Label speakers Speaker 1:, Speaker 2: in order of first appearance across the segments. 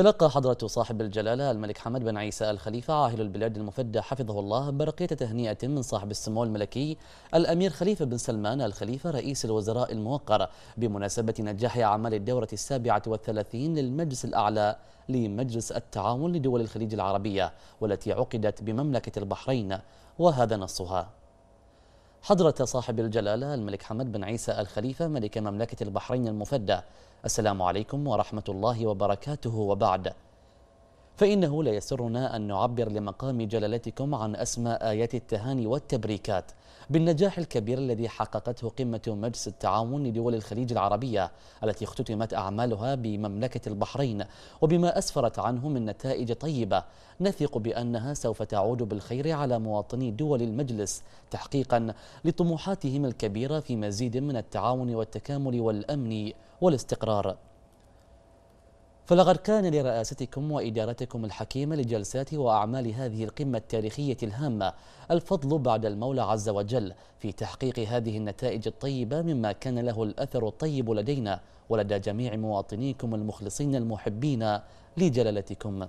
Speaker 1: تلقى حضرة صاحب الجلالة الملك حمد بن عيسى الخليفة عاهل البلاد المفدى حفظه الله برقية تهنئة من صاحب السمو الملكي الأمير خليفة بن سلمان الخليفة رئيس الوزراء الموقر بمناسبة نجاح أعمال الدورة السابعة والثلاثين للمجلس الأعلى لمجلس التعاون لدول الخليج العربية والتي عقدت بمملكة البحرين وهذا نصها حضرة صاحب الجلالة الملك حمد بن عيسى الخليفة ملك مملكة البحرين المفدى السلام عليكم ورحمة الله وبركاته وبعد فإنه لا يسرنا أن نعبر لمقام جلالتكم عن أسماء آيات التهاني والتبريكات بالنجاح الكبير الذي حققته قمة مجلس التعاون لدول الخليج العربية التي اختتمت أعمالها بمملكة البحرين وبما أسفرت عنه من نتائج طيبة نثق بأنها سوف تعود بالخير على مواطني دول المجلس تحقيقا لطموحاتهم الكبيرة في مزيد من التعاون والتكامل والأمن والاستقرار فلقد كان لرئاستكم وإدارتكم الحكيمة لجلسات وأعمال هذه القمة التاريخية الهامة الفضل بعد المولى عز وجل في تحقيق هذه النتائج الطيبة مما كان له الأثر الطيب لدينا ولدى جميع مواطنيكم المخلصين المحبين لجلالتكم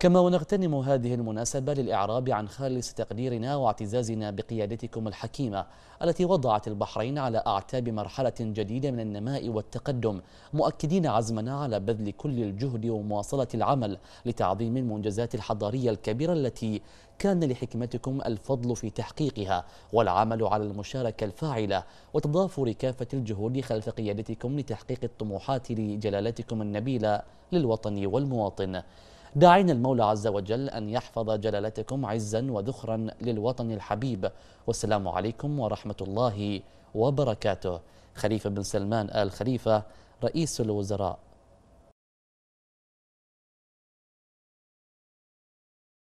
Speaker 1: كما ونغتنم هذه المناسبة للإعراب عن خالص تقديرنا واعتزازنا بقيادتكم الحكيمة التي وضعت البحرين على أعتاب مرحلة جديدة من النماء والتقدم مؤكدين عزمنا على بذل كل الجهد ومواصلة العمل لتعظيم المنجزات الحضارية الكبيرة التي كان لحكمتكم الفضل في تحقيقها والعمل على المشاركة الفاعلة وتضافر كافة الجهود خلف قيادتكم لتحقيق الطموحات لجلالتكم النبيلة للوطن والمواطن داعين المولى عز وجل أن يحفظ جلالتكم عزا وذخرا للوطن الحبيب والسلام عليكم ورحمة الله وبركاته خليفة بن سلمان آل خليفة رئيس الوزراء